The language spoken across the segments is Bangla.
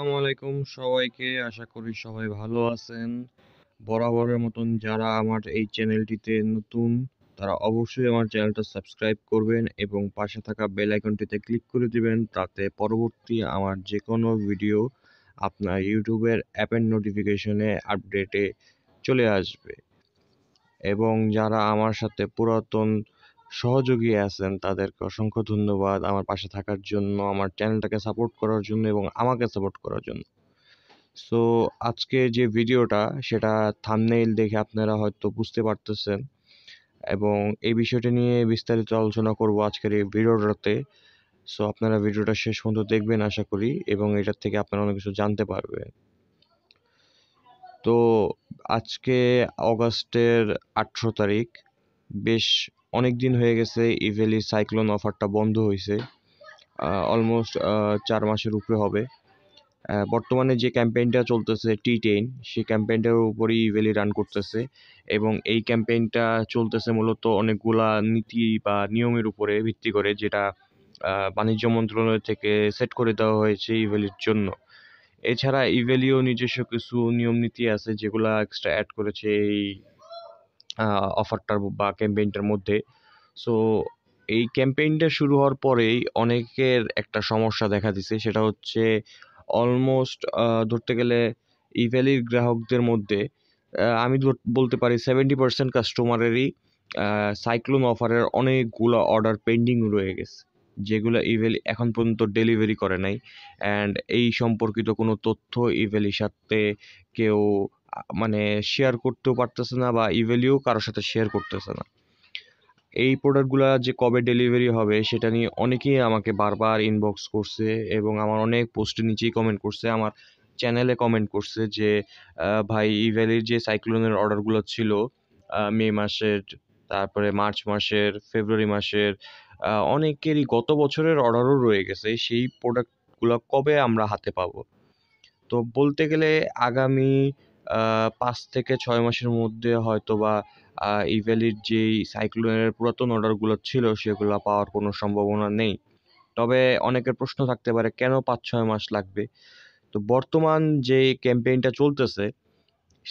আসসালামু আলাইকুম সবাইকে আশা করি সবাই ভালো আছেন বরাবরের মতন যারা আমার এই চ্যানেলটিতে নতুন তারা অবশ্যই আমার চ্যানেলটা সাবস্ক্রাইব করবেন এবং পাশে থাকা বেল আইকনটিতে ক্লিক করে দিবেন তাতে পরবর্তী আমার যে কোনো ভিডিও আপনার ইউটিউবের অ্যাপের নোটিফিকেশনে আপডেটে চলে আসবে এবং যারা আমার সাথে পুরাতন সহযোগী আছেন তাদেরকে অসংখ্য ধন্যবাদ আমার পাশে থাকার জন্য আমার চ্যানেলটাকে সাপোর্ট করার জন্য এবং আমাকে সাপোর্ট করার জন্য সো আজকে যে ভিডিওটা সেটা থামনেইল দেখে আপনারা হয়তো বুঝতে পারতেছেন এবং এই বিষয়টি নিয়ে বিস্তারিত আলোচনা করব আজকের এই ভিডিওটাতে সো আপনারা ভিডিওটা শেষ পর্যন্ত দেখবেন আশা করি এবং এটার থেকে আপনারা অনেক কিছু জানতে পারবেন তো আজকে অগাস্টের আঠেরো তারিখ বেশ অনেক দিন হয়ে গেছে ইভেলি সাইক্লোন অফারটা বন্ধ হয়েছে অলমোস্ট চার মাসের উপরে হবে বর্তমানে যে ক্যাম্পেইনটা চলতেছে টি টেন সেই ক্যাম্পেইনটার উপরেই ইভেলি রান করতেছে এবং এই ক্যাম্পেইনটা চলতেছে মূলত অনেকগুলা নীতি বা নিয়মের উপরে ভিত্তি করে যেটা বাণিজ্য মন্ত্রণালয় থেকে সেট করে দেওয়া হয়েছে ইভেলির জন্য এছাড়া ইভেলিও নিজস্ব কিছু নিয়ম নীতি আছে যেগুলা এক্সট্রা অ্যাড করেছে এই অফারটার বা ক্যাম্পেইনটার মধ্যে সো এই ক্যাম্পেইনটা শুরু হওয়ার পরেই অনেকের একটা সমস্যা দেখা দিছে সেটা হচ্ছে অলমোস্ট ধরতে গেলে ইভ্যালির গ্রাহকদের মধ্যে আমি বলতে পারি সেভেন্টি পার্সেন্ট কাস্টমারেরই সাইক্লোন অফারের অনেকগুলো অর্ডার পেন্ডিং রয়ে গেছে যেগুলো ইভেলি এখন পর্যন্ত ডেলিভারি করে নাই অ্যান্ড এই সম্পর্কিত কোনো তথ্য ইভেলির সাথে কেউ মানে শেয়ার করতেও পারতেছে না বা ইভেলিও কারোর সাথে শেয়ার করতেছে না এই প্রোডাক্টগুলো যে কবে ডেলিভারি হবে সেটা নিয়ে অনেকেই আমাকে বারবার ইনবক্স করছে এবং আমার অনেক পোস্টের নিচেই কমেন্ট করছে আমার চ্যানেলে কমেন্ট করছে যে ভাই ইভ্যালির যে সাইক্লোনের অর্ডারগুলো ছিল মে মাসের তারপরে মার্চ মাসের ফেব্রুয়ারি মাসের অনেকেরই গত বছরের অর্ডারও রয়ে গেছে সেই প্রোডাক্টগুলো কবে আমরা হাতে পাবো তো বলতে গেলে আগামী পাঁচ থেকে ছয় মাসের মধ্যে হয়তো বা এই যেই সাইক্লোনের পুরাতন অর্ডারগুলো ছিল সেগুলো পাওয়ার কোনো সম্ভাবনা নেই তবে অনেকের প্রশ্ন থাকতে পারে কেন পাঁচ ছয় মাস লাগবে তো বর্তমান যে ক্যাম্পেইনটা চলতেছে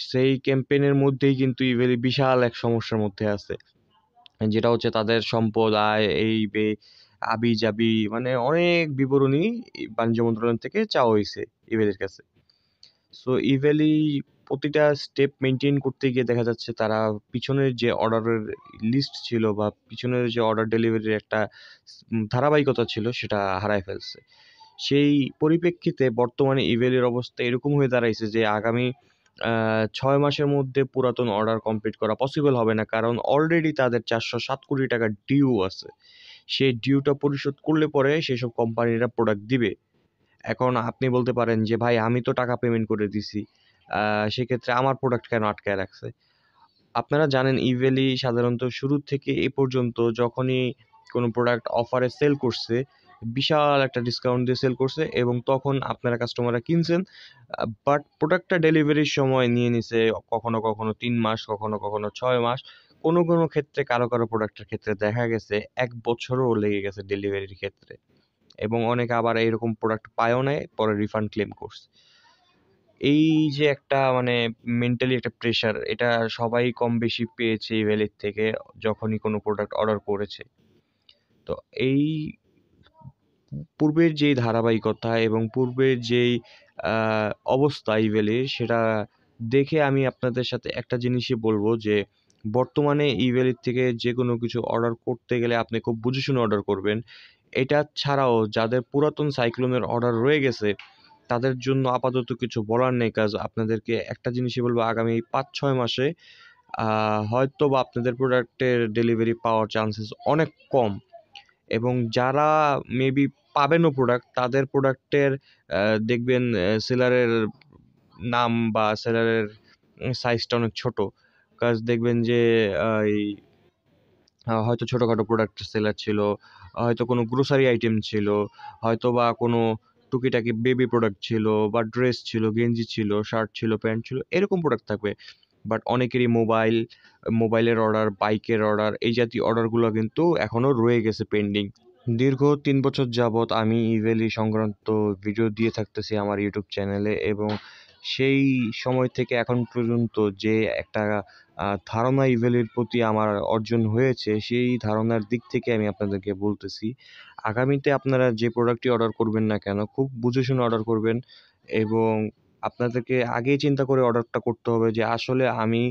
সেই ক্যাম্পেইনের মধ্যেই কিন্তু ইভেলি বিশাল এক সমস্যার মধ্যে আছে যেটা হচ্ছে তাদের সম্পদ আয় এই বে আবি জাবি মানে অনেক বিবরণী বাণিজ্য মন্ত্রণালয় থেকে চাওয়া হয়েছে ইভেলির কাছে সো ইভেলি প্রতিটা স্টেপ মেনটেন করতে গিয়ে দেখা যাচ্ছে তারা পিছনের যে অর্ডারের লিস্ট ছিল বা পিছনের যে অর্ডার ডেলিভারির একটা ধারাবাহিকতা ছিল সেটা হারায় ফেলছে সেই পরিপ্রেক্ষিতে বর্তমানে ইভেলের অবস্থা এরকম হয়ে দাঁড়াইছে যে আগামী ছয় মাসের মধ্যে পুরাতন অর্ডার কমপ্লিট করা পসিবল হবে না কারণ অলরেডি তাদের চারশো সাত কোটি টাকার ডিউ আছে সেই ডিউটা পরিশোধ করলে পরে সেসব কোম্পানিরা প্রোডাক্ট দিবে এখন আপনি বলতে পারেন যে ভাই আমি তো টাকা পেমেন্ট করে দিছি সেক্ষেত্রে আমার প্রোডাক্ট কেন আটকায় রাখছে আপনারা জানেন ইভেলি সাধারণত শুরু থেকে এ পর্যন্ত যখনই কোনো প্রোডাক্ট অফারে সেল করছে বিশাল একটা ডিসকাউন্ট দিয়ে সেল করছে এবং তখন আপনারা কাস্টমাররা কিনছেন বাট প্রোডাক্টটা ডেলিভারির সময় নিয়ে নিছে কখনো কখনো তিন মাস কখনো কখনো ছয় মাস কোনো কোনো ক্ষেত্রে কারো কারো প্রোডাক্টের ক্ষেত্রে দেখা গেছে এক বছরও লেগে গেছে ডেলিভারির ক্ষেত্রে এবং অনেকে আবার এরকম প্রোডাক্ট পায়ও নাই পরে রিফান্ড ক্লেম করছে এই যে একটা মানে মেন্টালি একটা প্রেশার এটা সবাই কম বেশি পেয়েছে ইভেলের থেকে যখনই কোনো প্রোডাক্ট অর্ডার করেছে তো এই পূর্বের যেই ধারাবাহিকতা এবং পূর্বের যেই অবস্থা ইভেলের সেটা দেখে আমি আপনাদের সাথে একটা জিনিসই বলবো যে বর্তমানে ইভেলের থেকে যে কোনো কিছু অর্ডার করতে গেলে আপনি খুব বুঝে শুনে অর্ডার করবেন এটা ছাড়াও যাদের পুরাতন সাইক্লোনের অর্ডার রয়ে গেছে তাদের জন্য আপাতত কিছু বলার নেই কাজ আপনাদেরকে একটা জিনিসই বলবো আগামী পাঁচ ছয় মাসে হয়তো বা আপনাদের প্রোডাক্টের ডেলিভারি পাওয়ার চান্সেস অনেক কম এবং যারা মেবি পাবেনও প্রোডাক্ট তাদের প্রোডাক্টের দেখবেন সেলারের নাম বা সেলারের সাইজটা অনেক ছোটো কাজ দেখবেন যে এই হয়তো ছোটোখাটো প্রোডাক্ট সেলার ছিল হয়তো কোনো গ্রোসারি আইটেম ছিল হয়তো বা কোনো টুকিটাকি বেবি প্রোডাক্ট ছিল বা ড্রেস ছিল গেঞ্জি ছিল শার্ট ছিল প্যান্ট ছিল এরকম প্রোডাক্ট থাকবে বাট অনেকেরই মোবাইল মোবাইলের অর্ডার বাইকের অর্ডার এই জাতীয় অর্ডারগুলো কিন্তু এখনও রয়ে গেছে পেন্ডিং দীর্ঘ তিন বছর যাবৎ আমি ইভেলি সংক্রান্ত ভিডিও দিয়ে থাকতেছি আমার ইউটিউব চ্যানেলে এবং সেই সময় থেকে এখন পর্যন্ত যে একটা ধারণা ইভেলের প্রতি আমার অর্জন হয়েছে সেই ধারণার দিক থেকে আমি আপনাদেরকে বলতেছি আগামীতে আপনারা যে প্রোডাক্টটি অর্ডার করবেন না কেন খুব বুঝে শুনে অর্ডার করবেন এবং আপনাদেরকে আগেই চিন্তা করে অর্ডারটা করতে হবে যে আসলে আমি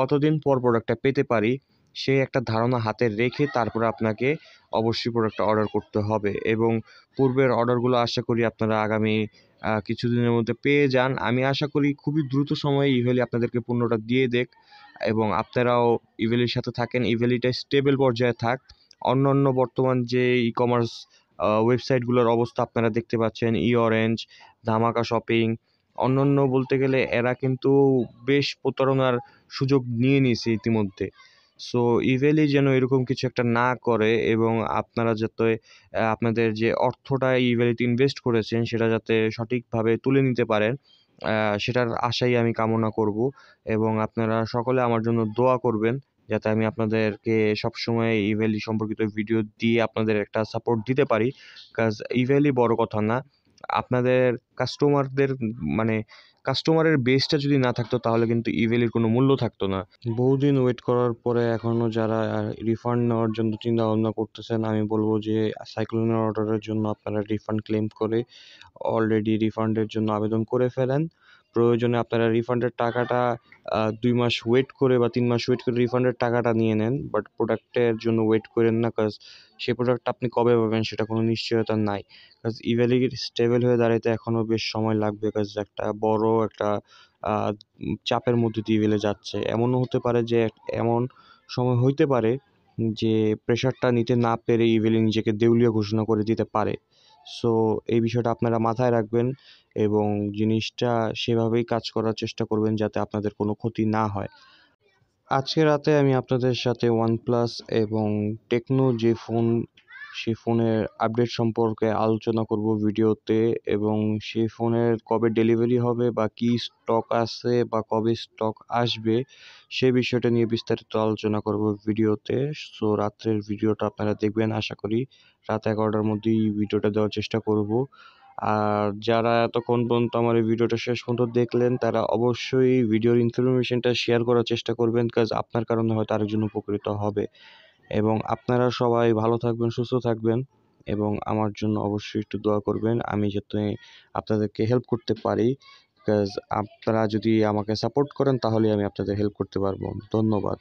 কতদিন পর প্রোডাক্টটা পেতে পারি সেই একটা ধারণা হাতে রেখে তারপরে আপনাকে অবশ্যই প্রোডাক্টটা অর্ডার করতে হবে এবং পূর্বের অর্ডারগুলো আশা করি আপনারা আগামী কিছুদিনের মধ্যে পেয়ে যান আমি আশা করি খুবই দ্রুত সময়ে ইভেলি আপনাদেরকে পণ্যটা দিয়ে দেক এবং আপনারাও ইভেলির সাথে থাকেন ইভেলিটা স্টেবল পর্যায়ে থাক অন্য অন্য বর্তমান যে ই কমার্স ওয়েবসাইটগুলোর অবস্থা আপনারা দেখতে পাচ্ছেন ই অরেঞ্জ ধামাকা শপিং অন্যান্য বলতে গেলে এরা কিন্তু বেশ প্রতারণার সুযোগ নিয়ে নিয়েছে ইতিমধ্যে সো ইভেলি যেন এরকম কিছু একটা না করে এবং আপনারা যাতে আপনাদের যে অর্থটা ইভেলিতে ইনভেস্ট করেছেন সেটা যাতে সঠিকভাবে তুলে নিতে পারেন সেটার আশাই আমি কামনা করব এবং আপনারা সকলে আমার জন্য দোয়া করবেন যাতে আমি আপনাদেরকে সবসময় ইভেলি সম্পর্কিত ভিডিও দিয়ে আপনাদের একটা সাপোর্ট দিতে পারি কাজ ইভেলি বড় কথা না আপনাদের কাস্টমারদের মানে কাস্টমারের বেসটা যদি না থাকতো তাহলে কিন্তু ইভেলের কোনো মূল্য থাকতো না বহুদিন ওয়েট করার পরে এখনও যারা রিফান্ড নেওয়ার জন্য চিন্তা ভাবনা করতেছেন আমি বলবো যে সাইক্লোনের অর্ডারের জন্য আপনারা রিফান্ড ক্লেম করে অলরেডি রিফান্ডের জন্য আবেদন করে ফেলেন প্রয়োজনে আপনারা রিফান্ডের টাকাটা দুই মাস ওয়েট করে বা তিন মাস ওয়েট করে রিফান্ডের টাকাটা নিয়ে নেন বাট প্রোডাক্টের জন্য ওয়েট করেন না কাজ সেই প্রোডাক্টটা আপনি কবে পাবেন সেটা কোনো নিশ্চয়তা নাই কাজ ইভেলি স্টেবল হয়ে দাঁড়াইতে এখনও বেশ সময় লাগবে কাজ একটা বড় একটা চাপের মধ্যে দিয়ে ইভেলে যাচ্ছে এমনও হতে পারে যে এমন সময় হইতে পারে যে প্রেশারটা নিতে না পেরে ইভেলি নিজেকে দেউলিয়া ঘোষণা করে দিতে পারে সো এই বিষয়টা আপনারা মাথায় রাখবেন এবং জিনিসটা সেভাবেই কাজ করার চেষ্টা করবেন যাতে আপনাদের কোনো ক্ষতি না হয় আজকে রাতে আমি আপনাদের সাথে ওয়ানপ্লাস এবং টেকনো যে ফোন সেই ফোনের আপডেট সম্পর্কে আলোচনা করব ভিডিওতে এবং সেই ফোনের কবে ডেলিভারি হবে বা কি স্টক আছে বা কবে স্টক আসবে সে বিষয়টা নিয়ে বিস্তারিত আলোচনা করব ভিডিওতে সো রাত্রের ভিডিওটা আপনারা দেখবেন আশা করি রাত এগারোটার মধ্যেই ভিডিওটা দেওয়ার চেষ্টা করব আর যারা এতক্ষণ পর্যন্ত আমার এই ভিডিওটা শেষ পর্যন্ত দেখলেন তারা অবশ্যই ভিডিওর ইনফরমেশনটা শেয়ার করার চেষ্টা করবেন কাজ আপনার কারণে হয়তো আরেকজন উপকৃত হবে এবং আপনারা সবাই ভালো থাকবেন সুস্থ থাকবেন এবং আমার জন্য অবশ্যই একটু দোয়া করবেন আমি যাতে আপনাদেরকে হেল্প করতে পারি বিকজ আপনারা যদি আমাকে সাপোর্ট করেন তাহলে আমি আপনাদের হেল্প করতে পারবো ধন্যবাদ